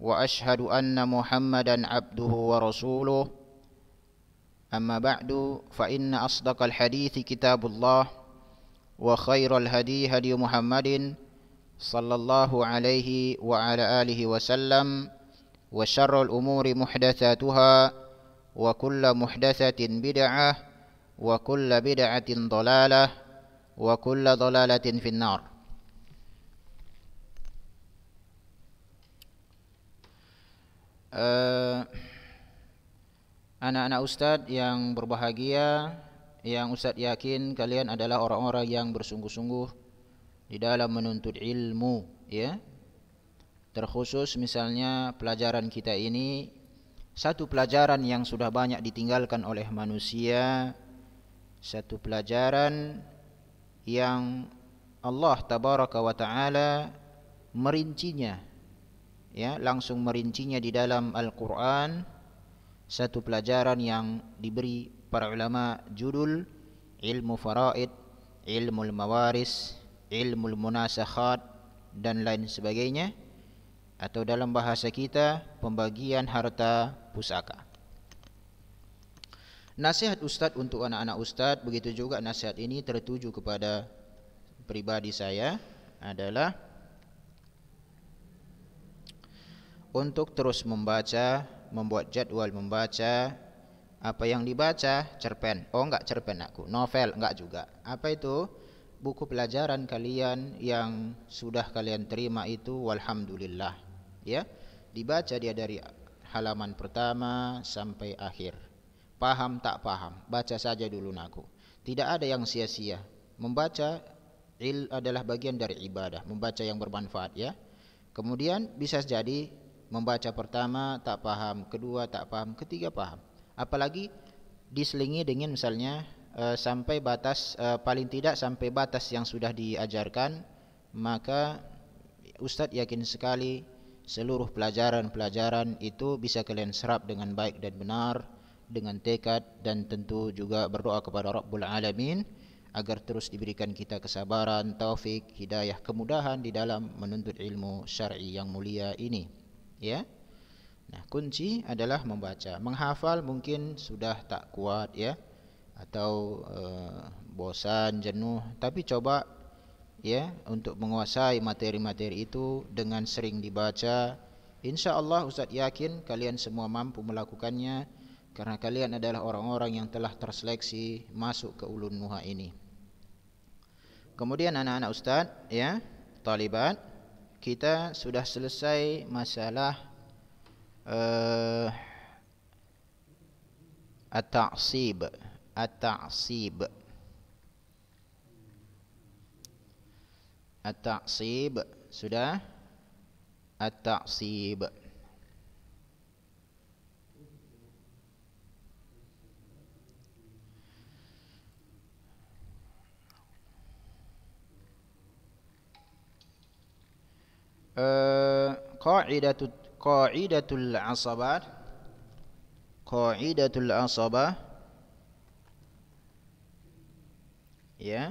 واشهد ان محمدا عبده ورسوله اما بعد فان اصدق الحديث كتاب الله وخير الهدي هدي محمد صلى الله عليه وعلى اله وسلم وشر الامور محدثاتها وكل محدثه بدعه وكل بدعه ضلاله وكل ضلاله في النار Eh, anak-anak ustadz yang berbahagia yang ustadz yakin kalian adalah orang-orang yang bersungguh-sungguh di dalam menuntut ilmu ya terkhusus misalnya pelajaran kita ini satu pelajaran yang sudah banyak ditinggalkan oleh manusia satu pelajaran yang Allah tabaraka wa taala merincinya ya langsung merincinya di dalam Al-Qur'an satu pelajaran yang diberi para ulama judul ilmu faraid, ilmu mawaris, ilmu munasakhat dan lain sebagainya atau dalam bahasa kita pembagian harta pusaka. Nasihat Ustadz untuk anak-anak Ustadz begitu juga nasihat ini tertuju kepada pribadi saya adalah untuk terus membaca, membuat jadwal membaca apa yang dibaca cerpen. Oh, enggak cerpen aku, novel enggak juga. Apa itu? Buku pelajaran kalian yang sudah kalian terima itu walhamdulillah. Ya. Dibaca dia dari halaman pertama sampai akhir. Paham tak paham, baca saja dulu naku. Tidak ada yang sia-sia. Membaca il adalah bagian dari ibadah, membaca yang bermanfaat ya. Kemudian bisa jadi membaca pertama tak paham, kedua tak paham, ketiga paham. Apalagi diselingi dengan misalnya e, sampai batas e, paling tidak sampai batas yang sudah diajarkan, maka ustadz yakin sekali seluruh pelajaran-pelajaran itu bisa kalian serap dengan baik dan benar dengan tekad dan tentu juga berdoa kepada Rabbul Alamin agar terus diberikan kita kesabaran, taufik, hidayah, kemudahan di dalam menuntut ilmu syar'i yang mulia ini ya. Nah, kunci adalah membaca. Menghafal mungkin sudah tak kuat ya atau e, bosan, jenuh, tapi coba ya untuk menguasai materi-materi itu dengan sering dibaca. Insya Allah yakin kalian semua mampu melakukannya karena kalian adalah orang-orang yang telah terseleksi masuk ke ulun nuha ini. Kemudian anak-anak Ustaz ya, talibat kita sudah selesai masalah uh, at-ta'sib at-ta'sib at-ta'sib sudah at-ta'sib Eh, qa'idatul qa'idatul asabat qa'idatul asabah ya yeah.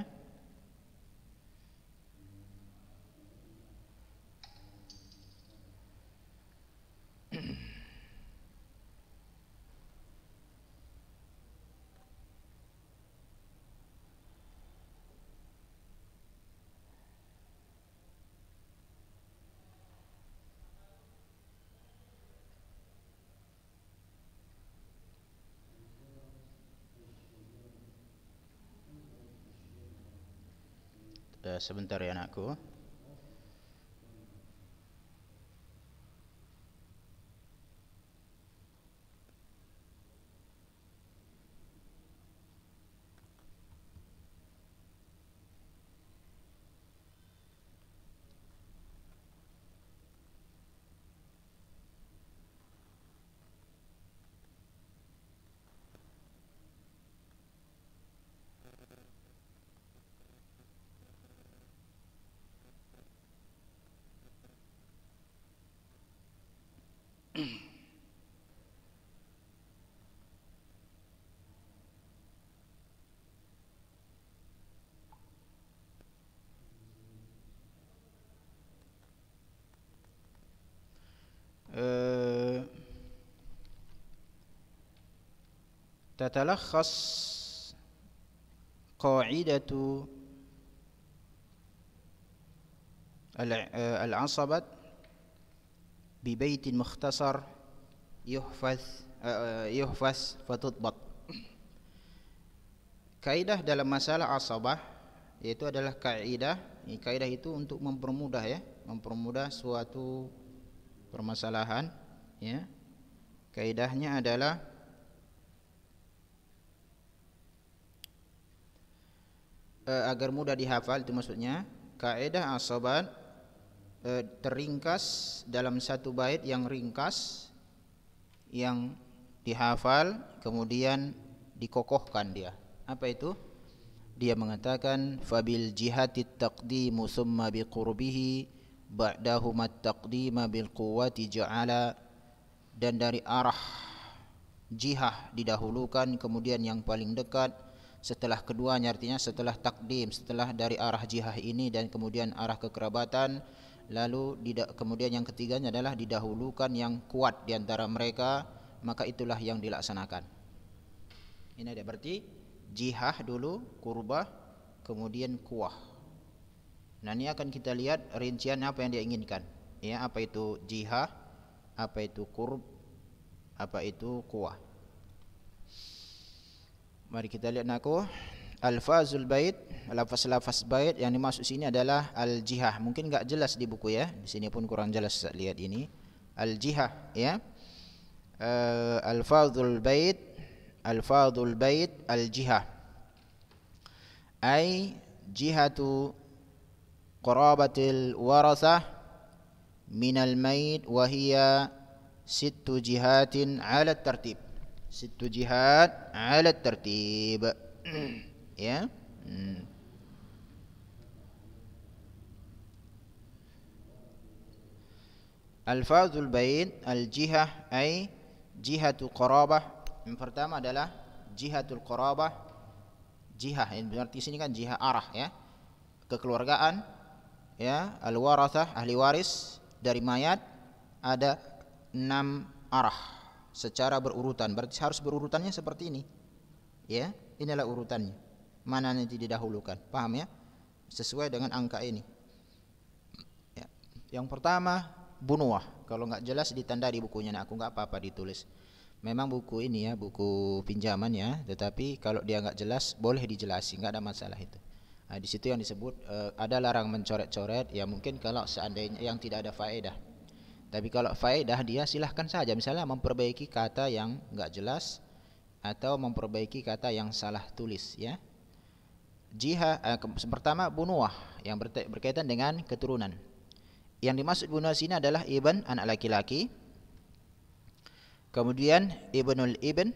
sebentar ya anakku تتلخص قاعدة العصبة ببيت مختصر يحفظ يحفظ فتضبط kaidah dalam masalah asabah yaitu adalah kaidah kaidah itu untuk mempermudah ya mempermudah suatu permasalahan ya kaidahnya adalah Eh, agar mudah dihafal itu maksudnya kaidah asobat e, teringkas dalam satu bait yang ringkas yang dihafal kemudian dikokohkan dia apa itu dia mengatakan fabil jihati taqdimu summa biqurbihi ba'dahu taqdima bil quwwati ja'ala dan dari arah jihah didahulukan kemudian yang paling dekat setelah keduanya artinya setelah takdim setelah dari arah jihah ini dan kemudian arah kekerabatan lalu kemudian yang ketiganya adalah didahulukan yang kuat di antara mereka maka itulah yang dilaksanakan ini ada berarti jihah dulu kurbah kemudian kuah nah ini akan kita lihat rincian apa yang dia inginkan ya apa itu jihah apa itu kurb apa itu kuah Mari kita lihat naku. Al-fazul bait, lafaz-lafaz bait yang dimaksud sini adalah al-jihah. Mungkin enggak jelas di buku ya. Di sini pun kurang jelas lihat ini. Al-jihah ya. Uh, al-fazul bait, al-fazul bait al-jihah. Ai jihatu qarabatil warasah minal mait wa Situ sittu jihatin 'ala tartib situ jihad alat tertib ya hmm. Alfazul bain al-jihah ay jihatul qarabah. Yang pertama adalah jihatul qarabah. Jihah yang berarti sini kan jihah arah ya. Kekeluargaan ya, al-warathah ahli waris dari mayat ada enam arah secara berurutan. Berarti harus berurutannya seperti ini. Ya, inilah urutannya. Mana nanti didahulukan. Paham ya? Sesuai dengan angka ini. Ya. Yang pertama, bunuah. Kalau nggak jelas ditanda di bukunya. Nah, aku nggak apa-apa ditulis. Memang buku ini ya, buku pinjaman ya. Tetapi kalau dia nggak jelas, boleh dijelasin. Nggak ada masalah itu. Nah, di situ yang disebut uh, ada larang mencoret-coret. Ya mungkin kalau seandainya yang tidak ada faedah tapi kalau faedah dia silahkan saja misalnya memperbaiki kata yang enggak jelas atau memperbaiki kata yang salah tulis ya. jihad eh, pertama bunuah yang berkaitan dengan keturunan. Yang dimaksud bunuah sini adalah ibn anak laki-laki. Kemudian ibnul ibn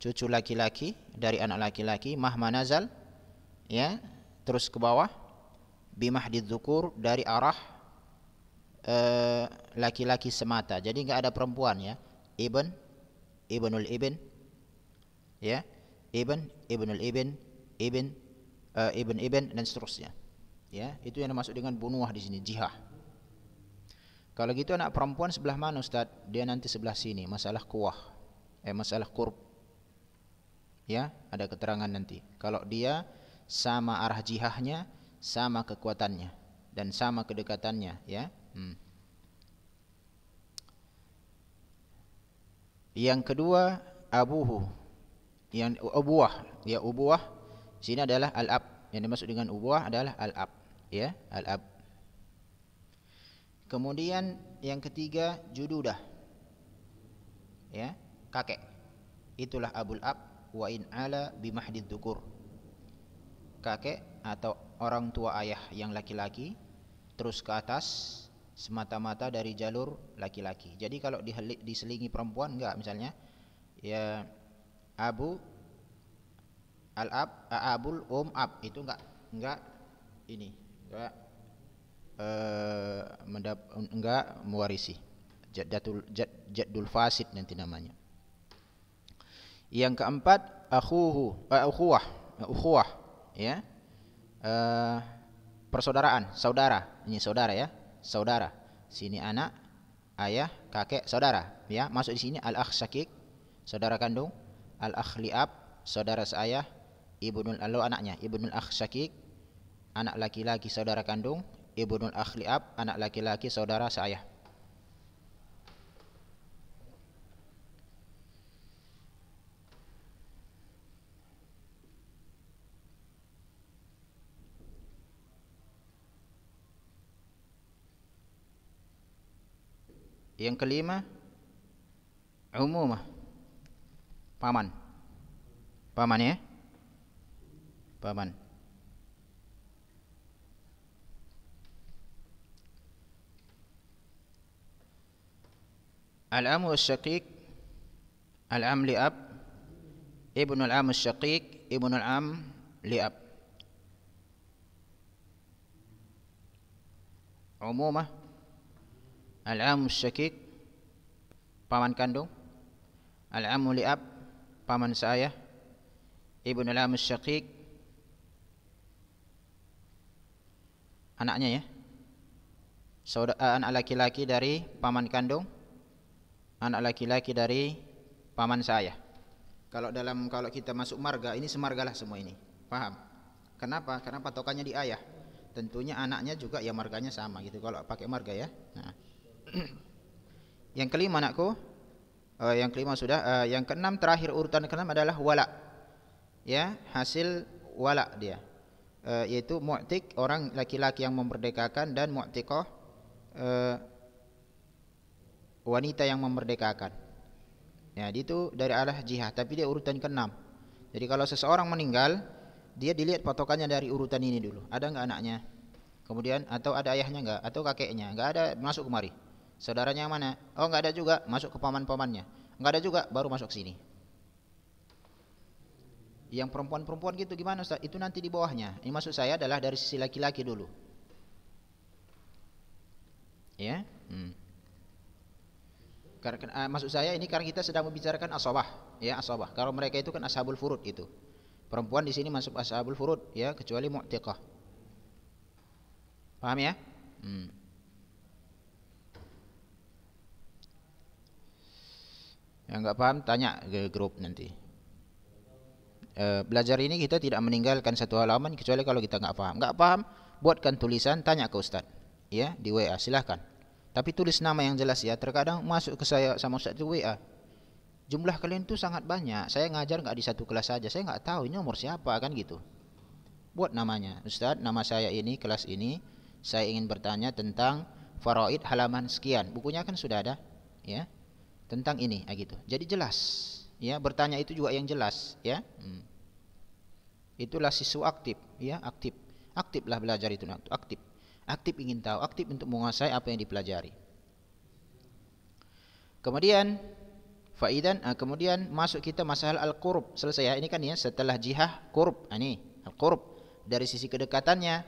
cucu laki-laki dari anak laki-laki mahmanazal ya terus ke bawah bimah ditukur dari arah Eh, laki-laki uh, semata. Jadi enggak ada perempuan ya. Ibn, Ibnul Ibn, ya. Ibn, Ibnul Ibn, Ibn, uh, Ibn Ibn dan seterusnya. Ya, itu yang dimaksud dengan bunuh di sini, jihah. Kalau gitu anak perempuan sebelah mana Ustaz? Dia nanti sebelah sini, masalah kuah. Eh masalah kurb. Ya, ada keterangan nanti. Kalau dia sama arah jihahnya, sama kekuatannya dan sama kedekatannya, ya. Hmm. Yang kedua abuhu. Yang ubuah, ya ubuah. Sini adalah al-ab. Yang dimaksud dengan ubuah adalah al-ab, ya, al-ab. Kemudian yang ketiga jududah. Ya, kakek. Itulah abul ab wa in ala bimahdid dzukur. Kakek atau orang tua ayah yang laki-laki terus ke atas semata-mata dari jalur laki-laki. Jadi kalau diselingi perempuan enggak misalnya ya abu al-ab eh, abul um ab itu enggak enggak ini enggak eh mendap, enggak mewarisi jaddatul jad, jaddul fasid nanti namanya. Yang keempat akhuhu uh, ukhuwah ukhuwah ya. Uh, persaudaraan, saudara. Ini saudara ya. saudara. Sini anak, ayah, kakek, saudara. Ya, masuk di sini al-akh syakik, saudara kandung, al-akh li'ab, saudara seayah, ibnul alu anaknya, ibnul akh syakik, anak laki-laki saudara kandung, ibnul akh li'ab, anak laki-laki saudara seayah. Yang kelima umumah. Paman. Paman ya. Paman. Al-amu as-shaqiq al-am li'ab ibnu al-am as-shaqiq ibnu al-am li'ab. Umumah Al-amu syakik paman kandung. Al-amu li'ab paman saya. Ibu al-amu syakik anaknya ya. Saudara eh, anak laki-laki dari paman kandung. Anak laki-laki dari paman saya. Kalau dalam kalau kita masuk marga ini semargalah semua ini. Paham? Kenapa? Karena patokannya di ayah. Tentunya anaknya juga ya marganya sama gitu kalau pakai marga ya. Nah, yang kelima anakku, uh, yang kelima sudah, uh, yang keenam terakhir urutan keenam adalah wala. Ya, hasil wala dia. Uh, yaitu mu'tik orang laki-laki yang memerdekakan dan mu'tikah uh, wanita yang memerdekakan. Ya, itu dari arah jihad, tapi dia urutan keenam. Jadi kalau seseorang meninggal, dia dilihat patokannya dari urutan ini dulu. Ada enggak anaknya? Kemudian atau ada ayahnya enggak atau kakeknya? Enggak ada masuk kemari. Saudaranya yang mana? Oh nggak ada juga, masuk ke paman-pamannya. Nggak ada juga, baru masuk sini. Yang perempuan-perempuan gitu gimana Ustaz? Itu nanti di bawahnya. Ini maksud saya adalah dari sisi laki-laki dulu. Ya? Hmm. Karena, uh, maksud saya ini karena kita sedang membicarakan asobah, ya asobah. Kalau mereka itu kan ashabul furud itu. Perempuan di sini masuk ashabul furud, ya kecuali mu'tiqah. Paham ya? Hmm. Yang nggak paham tanya ke grup nanti. E, belajar ini kita tidak meninggalkan satu halaman kecuali kalau kita nggak paham. Nggak paham, buatkan tulisan, tanya ke Ustaz. Ya, di WA silahkan. Tapi tulis nama yang jelas ya. Terkadang masuk ke saya sama Ustaz di WA. Jumlah kalian tuh sangat banyak. Saya ngajar nggak di satu kelas saja. Saya nggak tahu ini nomor siapa kan gitu. Buat namanya. Ustaz, nama saya ini, kelas ini. Saya ingin bertanya tentang faraid halaman sekian. Bukunya kan sudah ada. Ya, tentang ini ya gitu. Jadi jelas ya bertanya itu juga yang jelas ya. Hmm. Itulah siswa aktif ya aktif aktiflah belajar itu aktif aktif ingin tahu aktif untuk menguasai apa yang dipelajari. Kemudian faidan ah, kemudian masuk kita masalah al-qurb selesai ya ini kan ya setelah jihah qurb ini al-qurb dari sisi kedekatannya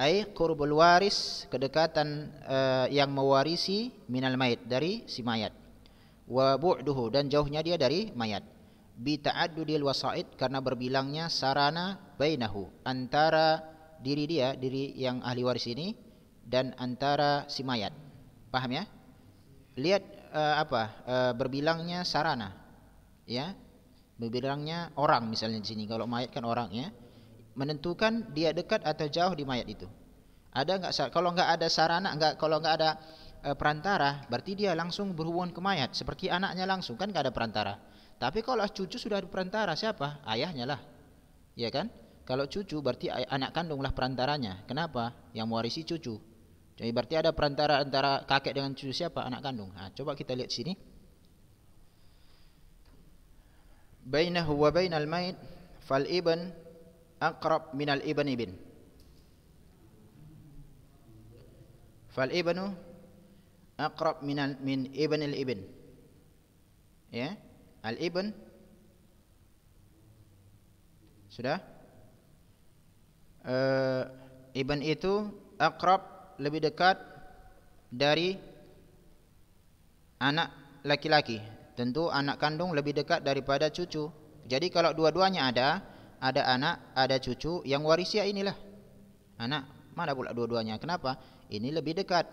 ai qurbul waris kedekatan uh, yang mewarisi minal mait dari si mayat wa bu'duhu dan jauhnya dia dari mayat bi ta'addudil wasaid karena berbilangnya sarana bainahu antara diri dia diri yang ahli waris ini dan antara si mayat paham ya lihat uh, apa uh, berbilangnya sarana ya berbilangnya orang misalnya di sini kalau mayat kan orang ya menentukan dia dekat atau jauh di mayat itu ada nggak kalau nggak ada sarana nggak kalau nggak ada Eh, perantara, berarti dia langsung berhubungan ke mayat seperti anaknya langsung kan gak ada perantara. Tapi kalau cucu sudah ada perantara siapa? Ayahnya lah. Ya kan? Kalau cucu berarti anak kandunglah perantaranya. Kenapa? Yang mewarisi cucu. Jadi berarti ada perantara antara kakek dengan cucu siapa? Anak kandung. Nah, coba kita lihat sini. Bainahu wa bainal mayit fal ibn aqrab minal ibn ibn. Fal ibnu aqrab min al, min ibn al ibn ya al ibn sudah uh, ibn itu akrab lebih dekat dari anak laki-laki tentu anak kandung lebih dekat daripada cucu jadi kalau dua-duanya ada ada anak ada cucu yang warisnya inilah anak mana pula dua-duanya kenapa ini lebih dekat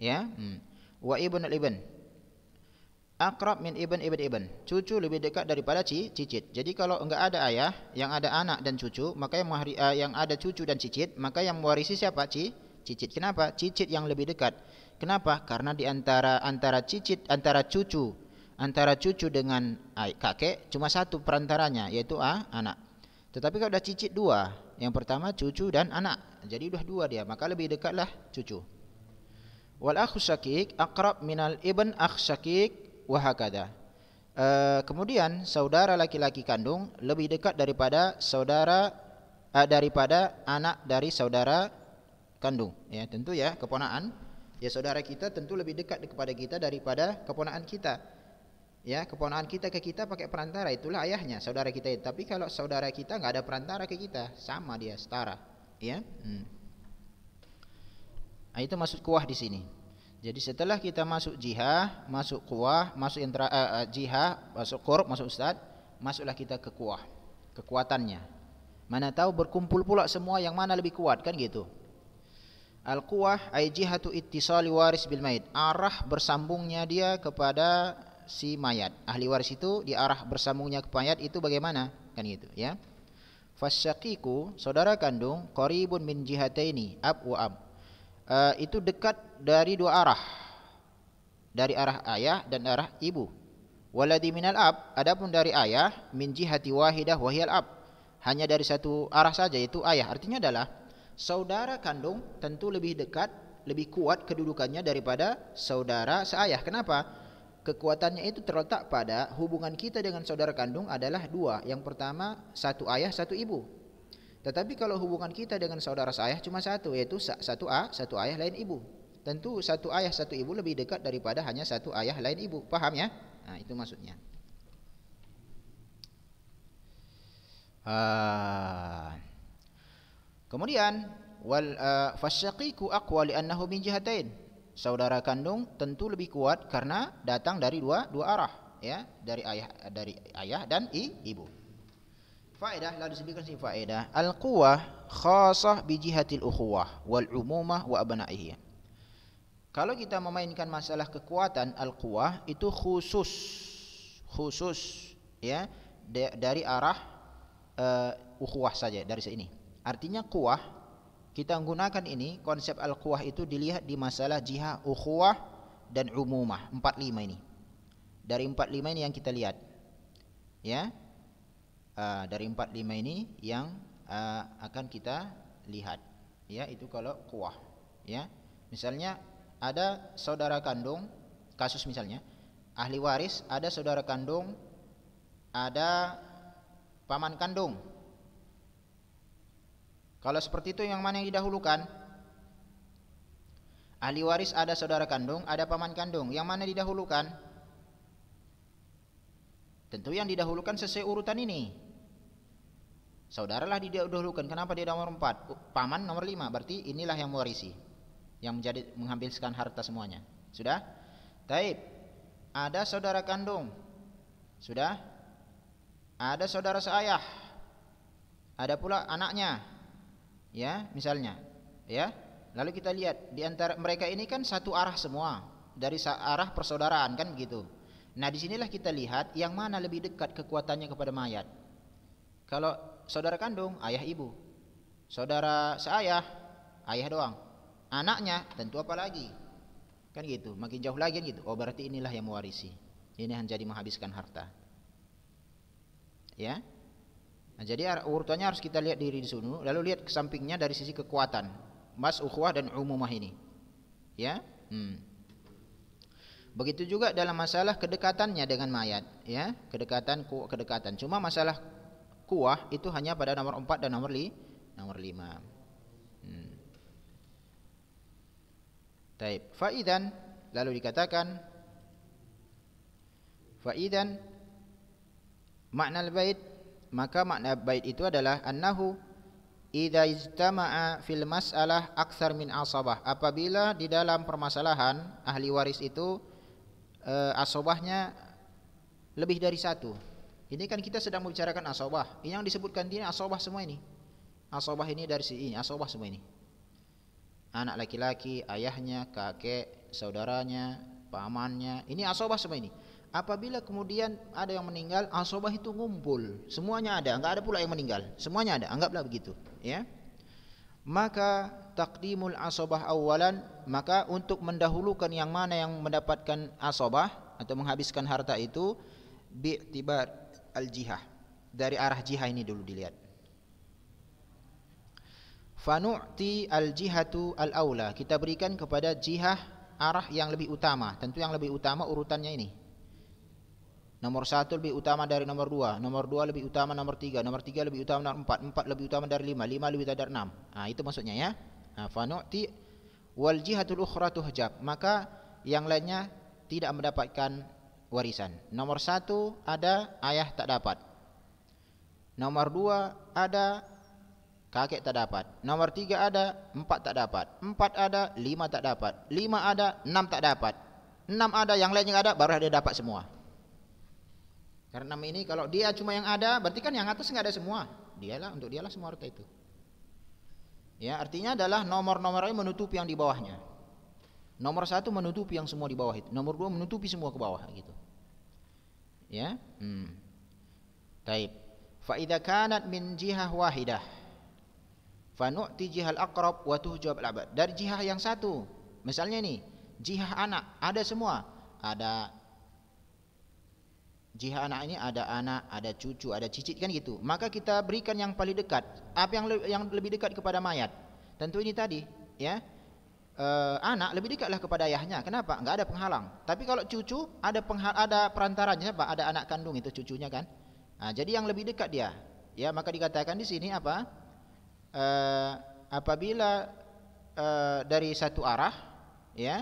ya hmm. wa al ibn akrab min ibn ibn ibn cucu lebih dekat daripada ci, cicit jadi kalau enggak ada ayah yang ada anak dan cucu maka yang mahri, uh, eh, yang ada cucu dan cicit maka yang mewarisi siapa ci cicit kenapa cicit yang lebih dekat kenapa karena di antara antara cicit antara cucu antara cucu dengan kakek cuma satu perantaranya yaitu ah, anak tetapi kalau ada cicit dua yang pertama cucu dan anak jadi udah dua dia maka lebih dekatlah cucu wal akhu syakik akrab minal ibn akh syakik wa Uh, kemudian saudara laki-laki kandung lebih dekat daripada saudara uh, daripada anak dari saudara kandung ya tentu ya keponaan ya saudara kita tentu lebih dekat kepada kita daripada keponaan kita ya keponaan kita ke kita pakai perantara itulah ayahnya saudara kita tapi kalau saudara kita nggak ada perantara ke kita sama dia setara ya hmm. Nah, itu maksud kuah di sini. Jadi setelah kita masuk jihad, masuk kuah, masuk intra, uh, eh, eh, jihah, masuk korup, masuk ustad, masuklah kita ke kuah, kekuatannya. Mana tahu berkumpul pula semua yang mana lebih kuat kan gitu. Al kuah ay jihatu ittisali waris bil mayit. Arah bersambungnya dia kepada si mayat. Ahli waris itu di arah bersambungnya ke mayat itu bagaimana? Kan gitu ya. Fasyaqiku, saudara kandung, koribun min jihataini, ab wa ab Eh, itu dekat dari dua arah. Dari arah ayah dan arah ibu. Waladi minal ab, adapun dari ayah min jihati wahidah wahiyal ab. Hanya dari satu arah saja yaitu ayah. Artinya adalah saudara kandung tentu lebih dekat, lebih kuat kedudukannya daripada saudara seayah. Kenapa? Kekuatannya itu terletak pada hubungan kita dengan saudara kandung adalah dua. Yang pertama satu ayah, satu ibu. Tetapi kalau hubungan kita dengan saudara saya cuma satu, yaitu satu A, satu ayah lain ibu. Tentu satu ayah satu ibu lebih dekat daripada hanya satu ayah lain ibu. Paham ya? Nah, itu maksudnya. Ah. Kemudian wal uh, fasyaqiqu aqwa li'annahu min jihatain. Saudara kandung tentu lebih kuat karena datang dari dua dua arah ya, dari ayah dari ayah dan i, ibu. Faedah lalu disebutkan sini faedah. Al-quwah khasah bi jihatil ukhuwah wal umumah wa abnaihi. Kalau kita memainkan masalah kekuatan al-quwah itu khusus khusus ya dari arah uh, ukhuwah saja dari sini. Artinya kuah kita gunakan ini konsep al-quwah itu dilihat di masalah jihah ukhuwah dan umumah 45 ini. Dari 45 ini yang kita lihat. Ya, Eh, dari empat lima ini yang uh, akan kita lihat ya itu kalau kuah ya misalnya ada saudara kandung kasus misalnya ahli waris ada saudara kandung ada paman kandung kalau seperti itu yang mana yang didahulukan ahli waris ada saudara kandung ada paman kandung yang mana didahulukan tentu yang didahulukan sesuai urutan ini Saudara lah dia Kenapa dia nomor empat? Paman nomor lima. Berarti inilah yang mewarisi. Yang menjadi menghabiskan harta semuanya. Sudah? Taib. Ada saudara kandung. Sudah? Ada saudara seayah. Ada pula anaknya. Ya, misalnya. Ya. Lalu kita lihat di antara mereka ini kan satu arah semua dari arah persaudaraan kan begitu. Nah, disinilah kita lihat yang mana lebih dekat kekuatannya kepada mayat. Kalau saudara kandung ayah ibu. Saudara seayah ayah doang. Anaknya tentu apalagi. Kan gitu, makin jauh lagi kan gitu. Oh, berarti inilah yang mewarisi. Ini yang jadi menghabiskan harta. Ya. Nah, jadi urutannya harus kita lihat diri di sunu, lalu lihat ke sampingnya dari sisi kekuatan. Mas ukhuwah dan umumah ini. Ya. Hmm. Begitu juga dalam masalah kedekatannya dengan mayat, ya, kedekatan kedekatan. Cuma masalah kuah itu hanya pada nomor 4 dan nomor li, nomor 5. Hmm. Taib. Faidan lalu dikatakan faidan makna al-bait maka makna bait itu adalah annahu idza ijtama'a fil mas'alah aksar min asabah apabila di dalam permasalahan ahli waris itu e, eh, asobahnya lebih dari satu ini kan kita sedang membicarakan asobah. Ini yang disebutkan dia asobah semua ini. Asobah ini dari si ini, asobah semua ini. Anak laki-laki, ayahnya, kakek, saudaranya, pamannya. Ini asobah semua ini. Apabila kemudian ada yang meninggal, asobah itu ngumpul. Semuanya ada, enggak ada pula yang meninggal. Semuanya ada, anggaplah begitu, ya. Maka takdimul asobah awalan, maka untuk mendahulukan yang mana yang mendapatkan asobah atau menghabiskan harta itu bi'tibar al-jihah. Dari arah jihah ini dulu dilihat. Fanu'ti al-jihatu al-aula. Kita berikan kepada jihah arah yang lebih utama. Tentu yang lebih utama urutannya ini. Nomor satu lebih utama dari nomor dua. Nomor dua lebih utama nomor tiga. Nomor tiga lebih utama nomor empat. Empat lebih utama dari lima. Lima lebih utama dari enam. Nah, itu maksudnya ya. Nah, fanu'ti wal jihatul ukhra tuhjab. Maka yang lainnya tidak mendapatkan warisan. Nomor satu ada ayah tak dapat. Nomor dua ada kakek tak dapat. Nomor tiga ada empat tak dapat. Empat ada lima tak dapat. Lima ada enam tak dapat. Enam ada yang lainnya ada baru dia dapat semua. Karena ini kalau dia cuma yang ada berarti kan yang atas nggak ada semua. Dialah untuk dialah semua harta itu. Ya artinya adalah nomor-nomornya menutupi yang di bawahnya. Nomor satu menutupi yang semua di bawah itu. Nomor dua menutupi semua ke bawah gitu. ya hmm taib fa idza kanat min jihah wahidah fa nu'ti jihal aqrab wa tuhjab al'abad dari jihah yang satu misalnya ini jihah anak ada semua ada jihah anak ini ada anak ada cucu ada cicit kan gitu maka kita berikan yang paling dekat apa yang lebih dekat kepada mayat tentu ini tadi ya uh, anak lebih dekatlah kepada ayahnya. Kenapa? Enggak ada penghalang. Tapi kalau cucu ada penghal ada perantaranya Pak, ada anak kandung itu cucunya kan. Nah, jadi yang lebih dekat dia. Ya, maka dikatakan di sini apa? Uh, apabila uh, dari satu arah ya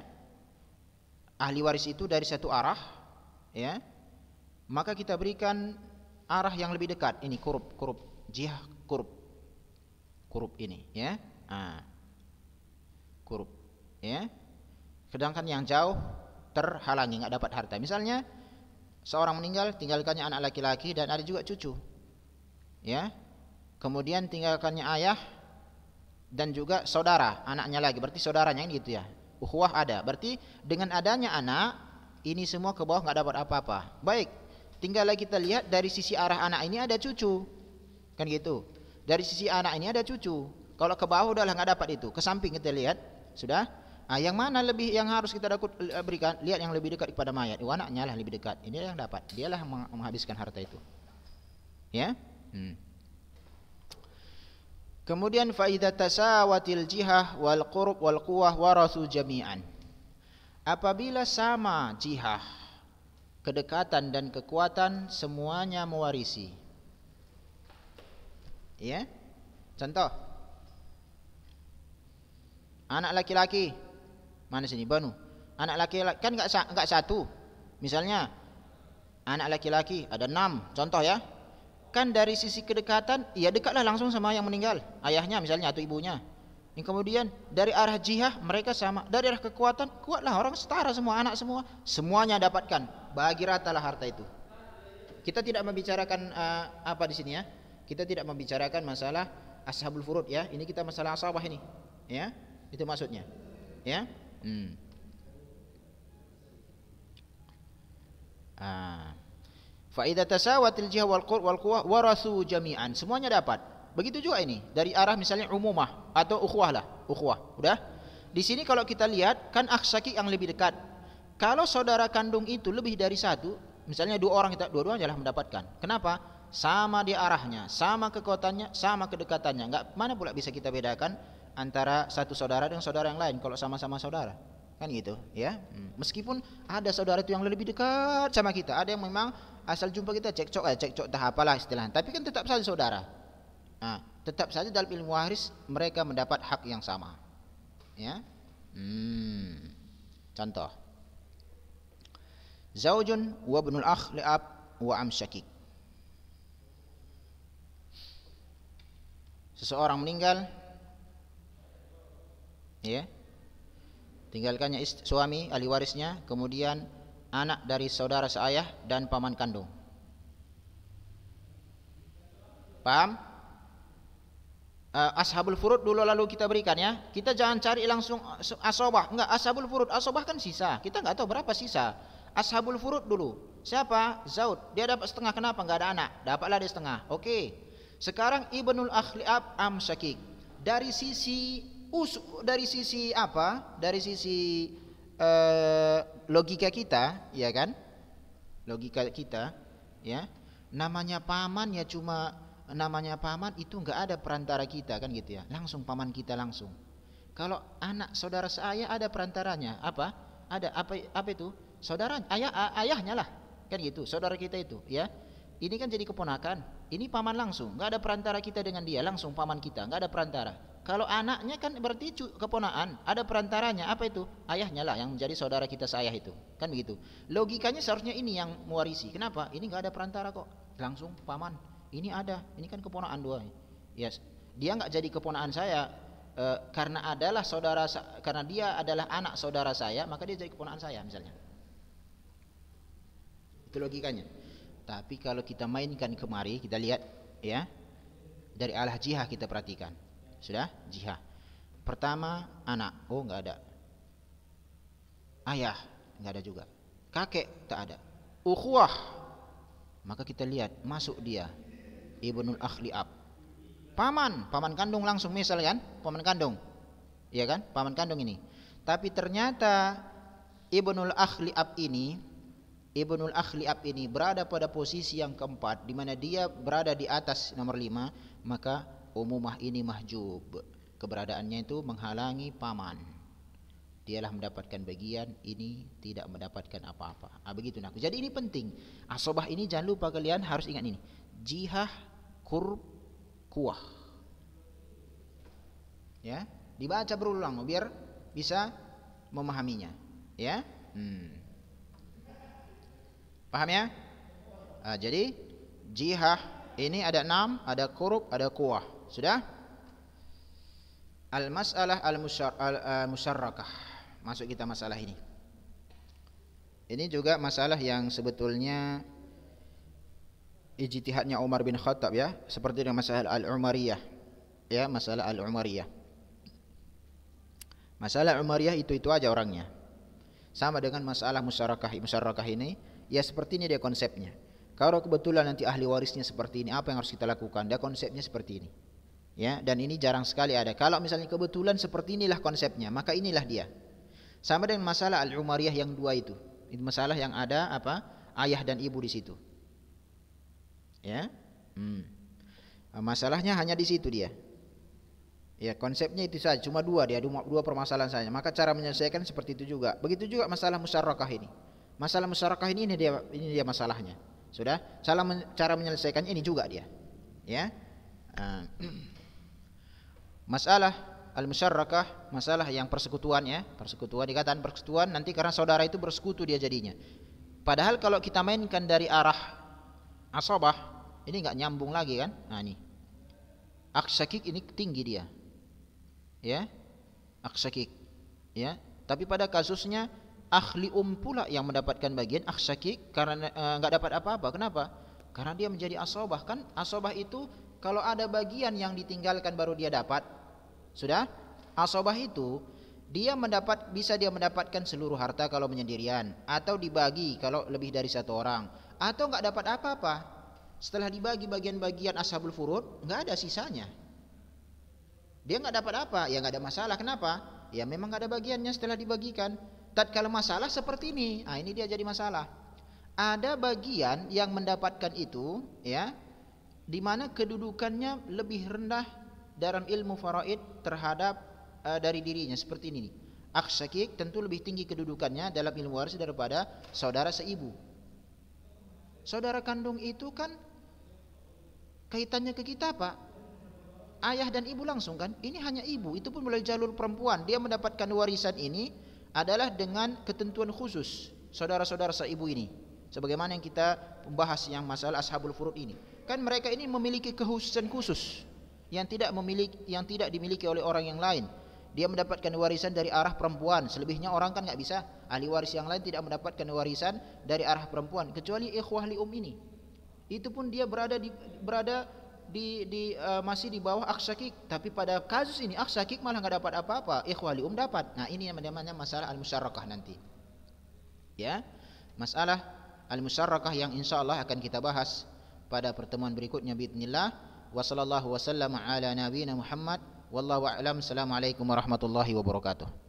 ahli waris itu dari satu arah ya maka kita berikan arah yang lebih dekat ini kurub kurub jihah kurub kurub ini ya ah kurub ya sedangkan yang jauh terhalangi nggak dapat harta misalnya seorang meninggal tinggalkannya anak laki-laki dan ada juga cucu ya kemudian tinggalkannya ayah dan juga saudara anaknya lagi berarti saudaranya ini gitu ya wah ada berarti dengan adanya anak ini semua ke bawah nggak dapat apa-apa baik tinggal kita lihat dari sisi arah anak ini ada cucu kan gitu dari sisi anak ini ada cucu kalau ke bawah udahlah nggak dapat itu ke samping kita lihat sudah Nah, yang mana lebih yang harus kita dakut, eh, berikan? Lihat yang lebih dekat kepada mayat. Oh, anaknya lah lebih dekat. Ini yang dapat. Dialah yang menghabiskan harta itu. Ya. Hmm. Kemudian faida tasawatil jihah wal qurb wal quwah warasu jami'an. Apabila sama jihah, kedekatan dan kekuatan semuanya mewarisi. Ya? Contoh. Anak laki-laki Mana sini banu? Anak laki-laki kan enggak enggak satu. Misalnya anak laki-laki ada enam, contoh ya. Kan dari sisi kedekatan, ya dekatlah langsung sama yang meninggal, ayahnya misalnya atau ibunya. Yang kemudian dari arah jihah mereka sama, dari arah kekuatan kuatlah orang setara semua anak semua, semuanya dapatkan. Bagi ratalah harta itu. Kita tidak membicarakan uh, apa di sini ya. Kita tidak membicarakan masalah ashabul furud ya. Ini kita masalah asabah ini. Ya. Itu maksudnya. Ya. Hmm. Ah. Fa idza tasawatil jihah wal qur wal warasu jami'an. Semuanya dapat. Begitu juga ini dari arah misalnya umumah atau ukhuwah lah, ukhuwah. Udah? Di sini kalau kita lihat kan aksaki yang lebih dekat. Kalau saudara kandung itu lebih dari satu, misalnya dua orang kita dua-duanya lah mendapatkan. Kenapa? Sama di arahnya, sama kekuatannya, sama kedekatannya. Enggak mana pula bisa kita bedakan antara satu saudara dengan saudara yang lain kalau sama-sama saudara kan gitu ya hmm. meskipun ada saudara itu yang lebih dekat sama kita ada yang memang asal jumpa kita cekcok eh, cekcok tak apalah istilah tapi kan tetap saja saudara nah, tetap saja dalam ilmu waris mereka mendapat hak yang sama ya hmm. contoh zaujun wa ibnul akh li'ab wa am syakik seseorang meninggal ya tinggalkannya suami ahli warisnya kemudian anak dari saudara seayah dan paman kandung paham uh, ashabul furud dulu lalu kita berikan ya kita jangan cari langsung eh, asobah enggak ashabul furud asobah kan sisa kita enggak tahu berapa sisa ashabul furud dulu siapa zaud dia dapat setengah kenapa enggak ada anak dapatlah dia setengah oke sekarang ibnul am syakik dari sisi us dari sisi apa? Dari sisi uh, logika kita, ya kan? Logika kita, ya. Namanya paman ya cuma namanya paman itu nggak ada perantara kita kan gitu ya. Langsung paman kita langsung. Kalau anak saudara saya ada perantaranya, apa? Ada apa apa itu? Saudara ayah ayahnya lah. Kan gitu, saudara kita itu, ya. Ini kan jadi keponakan. Ini paman langsung, nggak ada perantara kita dengan dia, langsung paman kita, nggak ada perantara. Kalau anaknya kan berarti keponaan, ada perantaranya. Apa itu? Ayahnya lah yang menjadi saudara kita seayah itu. Kan begitu. Logikanya seharusnya ini yang mewarisi. Kenapa? Ini nggak ada perantara kok. Langsung paman. Ini ada. Ini kan keponaan dua. Yes. Dia nggak jadi keponaan saya e, karena adalah saudara karena dia adalah anak saudara saya, maka dia jadi keponaan saya misalnya. Itu logikanya. Tapi kalau kita mainkan kemari, kita lihat ya dari al-hajihah kita perhatikan sudah? Jihah. Pertama anak. Oh, nggak ada. Ayah, nggak ada juga. Kakek tak ada. Ukhuwah. Maka kita lihat masuk dia Ibnul Akhliab. Paman, paman kandung langsung misal kan? Paman kandung. Iya kan? Paman kandung ini. Tapi ternyata Ibnul Akhliab ini Ibnul Akhliab ini berada pada posisi yang keempat di mana dia berada di atas nomor lima maka umumah ini mahjub keberadaannya itu menghalangi paman dialah mendapatkan bagian ini tidak mendapatkan apa-apa ah, begitu nak jadi ini penting asobah ah, ini jangan lupa kalian harus ingat ini jihah kur kuah ya dibaca berulang biar bisa memahaminya ya hmm. paham ya nah, jadi jihah ini ada enam ada kurub ada kuah sudah? Al-mas'alah al-musyarrakah. Eh, Masuk kita masalah ini. Ini juga masalah yang sebetulnya ijtihadnya Umar bin Khattab ya, seperti dengan masalah al-Umariyah. Ya, masalah al-Umariyah. Masalah Umariyah itu-itu aja orangnya. Sama dengan masalah musyarakah. Musyarakah ini ya seperti ini dia konsepnya. Kalau kebetulan nanti ahli warisnya seperti ini, apa yang harus kita lakukan? Dia konsepnya seperti ini ya dan ini jarang sekali ada kalau misalnya kebetulan seperti inilah konsepnya maka inilah dia sama dengan masalah al umariyah yang dua itu ini masalah yang ada apa ayah dan ibu di situ ya hmm. Ah, masalahnya hanya di situ dia ya konsepnya itu saja cuma dua dia dua permasalahan saja maka cara menyelesaikan seperti itu juga begitu juga masalah musyarakah ini masalah musyarakah ini ini dia ini dia masalahnya sudah salah cara menyelesaikannya ini juga dia ya uh. Masalah al musyarakah masalah yang persekutuan ya, persekutuan dikatakan persekutuan nanti karena saudara itu bersekutu dia jadinya. Padahal kalau kita mainkan dari arah asobah ini nggak nyambung lagi kan? Nah ini. Aksakik ini tinggi dia. Ya. Aksakik. Ya. Tapi pada kasusnya ahli um pula yang mendapatkan bagian aksakik karena eh, nggak e, dapat apa-apa. Kenapa? Karena dia menjadi asobah kan asobah itu kalau ada bagian yang ditinggalkan baru dia dapat sudah asobah itu dia mendapat bisa dia mendapatkan seluruh harta kalau menyendirian atau dibagi kalau lebih dari satu orang atau nggak dapat apa-apa setelah dibagi bagian-bagian ashabul furud nggak ada sisanya dia nggak dapat apa ya nggak ada masalah kenapa ya memang nggak ada bagiannya setelah dibagikan kalau masalah seperti ini ah ini dia jadi masalah ada bagian yang mendapatkan itu ya di mana kedudukannya lebih rendah dalam ilmu faraid terhadap uh, dari dirinya seperti ini nih. Akh tentu lebih tinggi kedudukannya dalam ilmu waris daripada saudara seibu. Saudara kandung itu kan kaitannya ke kita Pak. Ayah dan ibu langsung kan? Ini hanya ibu, itu pun melalui jalur perempuan. Dia mendapatkan warisan ini adalah dengan ketentuan khusus saudara-saudara seibu ini sebagaimana yang kita bahas yang masalah ashabul furud ini kan mereka ini memiliki kehususan khusus yang tidak memiliki yang tidak dimiliki oleh orang yang lain dia mendapatkan warisan dari arah perempuan selebihnya orang kan nggak bisa ahli waris yang lain tidak mendapatkan warisan dari arah perempuan kecuali ikhwah lium ini itu pun dia berada di berada di, di uh, masih di bawah aksakik tapi pada kasus ini aksakik malah nggak dapat apa-apa ikhwah lium dapat nah ini yang namanya masalah al musyarakah nanti ya masalah al-musyarakah yang Insya Allah akan kita bahas pada pertemuan berikutnya Bismillah. Wassalamu'alaikum warahmatullahi wabarakatuh